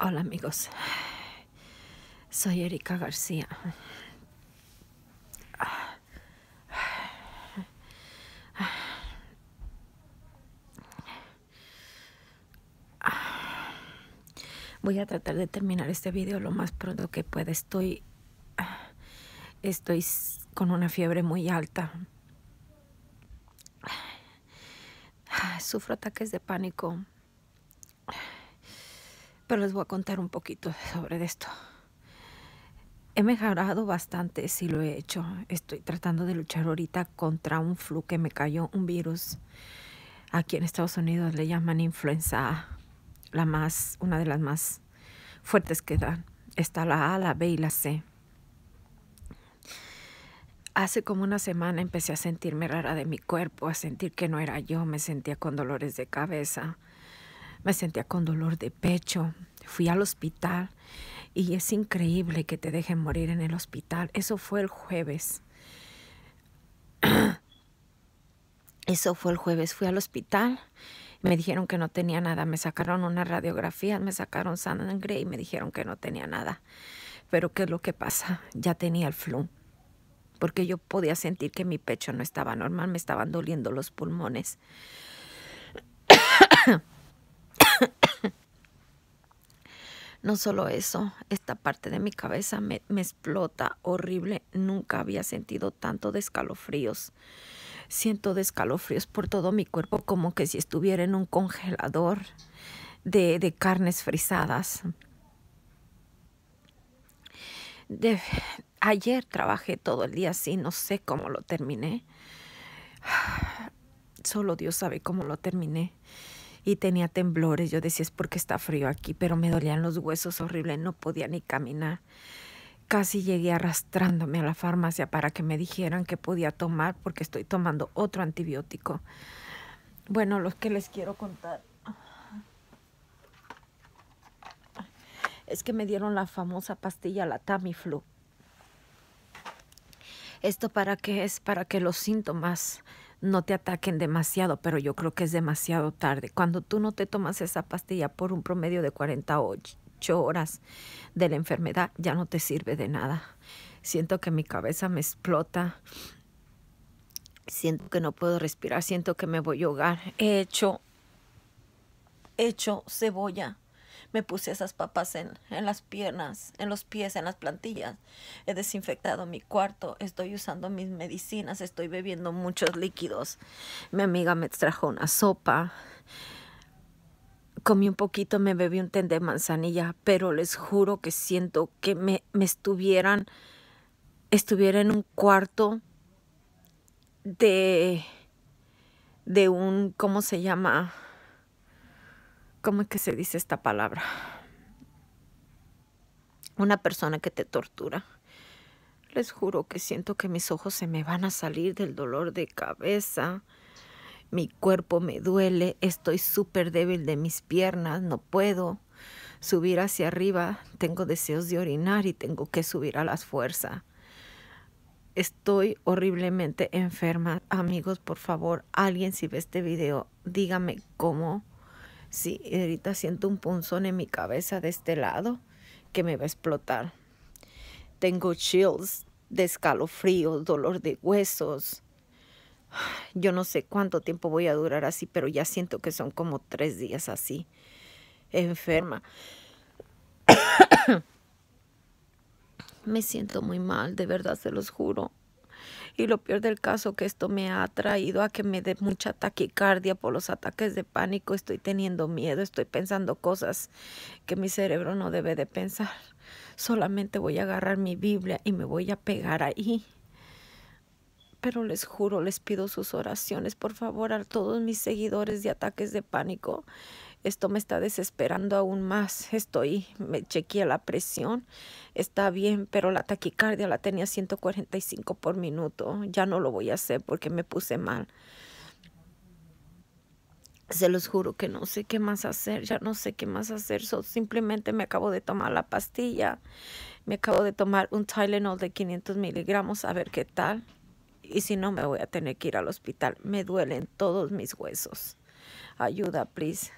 Hola amigos, soy Erika García. Voy a tratar de terminar este video lo más pronto que pueda. Estoy estoy con una fiebre muy alta. Sufro ataques de pánico. Pero les voy a contar un poquito sobre esto. He mejorado bastante si lo he hecho. Estoy tratando de luchar ahorita contra un flu que me cayó, un virus. Aquí en Estados Unidos le llaman influenza A, la más, una de las más fuertes que dan. Está la A, la B y la C. Hace como una semana empecé a sentirme rara de mi cuerpo, a sentir que no era yo, me sentía con dolores de cabeza, me sentía con dolor de pecho, fui al hospital y es increíble que te dejen morir en el hospital. Eso fue el jueves. Eso fue el jueves, fui al hospital, me dijeron que no tenía nada, me sacaron una radiografía, me sacaron sangre y me dijeron que no tenía nada. Pero ¿qué es lo que pasa? Ya tenía el flujo porque yo podía sentir que mi pecho no estaba normal, me estaban doliendo los pulmones. No solo eso, esta parte de mi cabeza me, explota horrible. Nunca había sentido tanto de escalofríos. Siento descalofríos por todo mi cuerpo como que si estuviera en un congelador de, de carnes frisadas. De, Ayer trabajé todo el día así, no sé cómo lo terminé. Solo Dios sabe cómo lo terminé. Y tenía temblores, yo decía es porque está frío aquí, pero me dolían los huesos horrible, no podía ni caminar. Casi llegué arrastrándome a la farmacia para que me dijeran que podía tomar porque estoy tomando otro antibiótico. Bueno, lo que les quiero contar es que me dieron la famosa pastilla, la Tamiflu. ¿Esto para qué es? Para que los síntomas no te ataquen demasiado, pero yo creo que es demasiado tarde. Cuando tú no te tomas esa pastilla por un promedio de 48 horas de la enfermedad, ya no te sirve de nada. Siento que mi cabeza me explota. Siento que no puedo respirar, siento que me voy a ahogar. He hecho, hecho cebolla me puse esas papas en, en las piernas, en los pies, en las plantillas. He desinfectado mi cuarto, estoy usando mis medicinas, estoy bebiendo muchos líquidos. Mi amiga me trajo una sopa. Comí un poquito, me bebí un té de manzanilla, pero les juro que siento que me, me estuvieran, estuviera en un cuarto de, de un, ¿cómo se llama? ¿Cómo es que se dice esta palabra? Una persona que te tortura. Les juro que siento que mis ojos se me van a salir del dolor de cabeza. Mi cuerpo me duele, estoy súper débil de mis piernas, no puedo subir hacia arriba, tengo deseos de orinar y tengo que subir a las fuerzas. Estoy horriblemente enferma. Amigos, por favor, alguien si ve este video, dígame cómo Sí, ahorita siento un punzón en mi cabeza de este lado que me va a explotar. Tengo chills, de escalofrío dolor de huesos. Yo no sé cuánto tiempo voy a durar así, pero ya siento que son como tres días así, enferma. me siento muy mal, de verdad se los juro. Y lo peor del caso que esto me ha traído a que me dé mucha taquicardia por los ataques de pánico. Estoy teniendo miedo, estoy pensando cosas que mi cerebro no debe de pensar. Solamente voy a agarrar mi Biblia y me voy a pegar ahí pero les juro, les pido sus oraciones, por favor, a todos mis seguidores de ataques de pánico esto me está desesperando aún más, estoy, me chequeé la presión, está bien, pero la taquicardia la tenía 145 por minuto, ya no lo voy a hacer porque me puse mal. Se los juro que no sé qué más hacer, ya no sé qué más hacer, simplemente me acabo de tomar la pastilla, me acabo de tomar un Tylenol de 500 miligramos, a ver qué tal, y si no me voy a tener que ir al hospital, me duelen todos mis huesos. Ayuda, please.